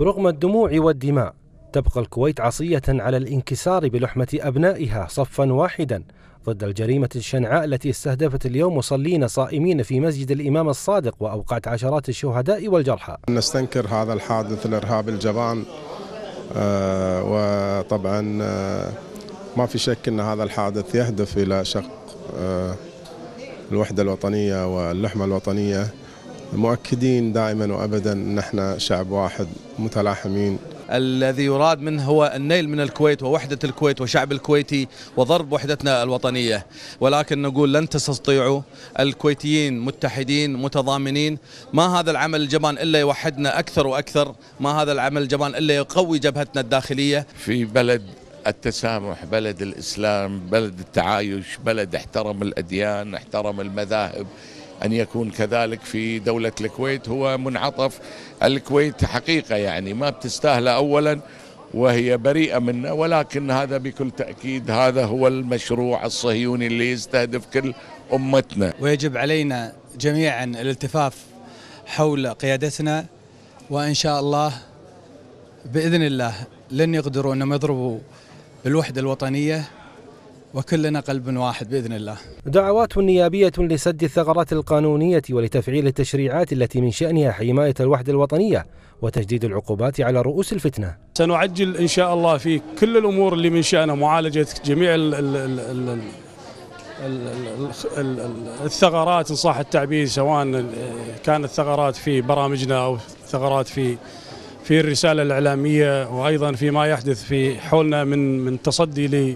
رغم الدموع والدماء تبقى الكويت عصية على الانكسار بلحمة أبنائها صفا واحدا ضد الجريمة الشنعاء التي استهدفت اليوم مصلين صائمين في مسجد الإمام الصادق وأوقعت عشرات الشهداء والجرحى نستنكر هذا الحادث الإرهاب الجبان آه، وطبعا آه، ما في شك أن هذا الحادث يهدف إلى شق آه، الوحدة الوطنية واللحمة الوطنية مؤكدين دائما وابدا ان احنا شعب واحد متلاحمين الذي يراد منه هو النيل من الكويت ووحدة الكويت وشعب الكويتي وضرب وحدتنا الوطنية ولكن نقول لن تستطيعوا الكويتيين متحدين متضامنين ما هذا العمل الجبان إلا يوحدنا أكثر وأكثر ما هذا العمل الجبان إلا يقوي جبهتنا الداخلية في بلد التسامح بلد الإسلام بلد التعايش بلد احترم الأديان احترم المذاهب أن يكون كذلك في دولة الكويت هو منعطف الكويت حقيقة يعني ما بتستاهله أولا وهي بريئة منه ولكن هذا بكل تأكيد هذا هو المشروع الصهيوني اللي يستهدف كل أمتنا ويجب علينا جميعا الالتفاف حول قيادتنا وإن شاء الله بإذن الله لن يقدروا أنهم يضربوا بالوحدة الوطنية وكلنا قلب واحد باذن الله. دعوات نيابيه لسد الثغرات القانونيه ولتفعيل التشريعات التي من شانها حمايه الوحده الوطنيه وتجديد العقوبات على رؤوس الفتنه. سنعجل ان شاء الله في كل الامور اللي من شانها معالجه جميع الـ الـ الـ الـ الثغرات ان صح التعبير سواء كانت ثغرات في برامجنا او ثغرات في في الرساله الاعلاميه وايضا فيما يحدث في حولنا من من تصدي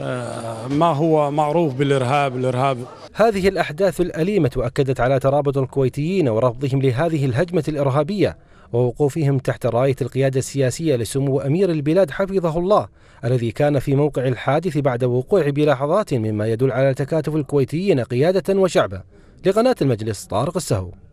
آه، ما هو معروف بالإرهاب الإرهاب هذه الأحداث الأليمة أكدت على ترابط الكويتيين ورفضهم لهذه الهجمة الإرهابية ووقوفهم تحت راية القيادة السياسية لسمو أمير البلاد حفظه الله الذي كان في موقع الحادث بعد وقوع بلحظات مما يدل على تكاتف الكويتيين قيادة وشعبا لقناة المجلس طارق السهو